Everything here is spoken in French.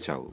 Ciao.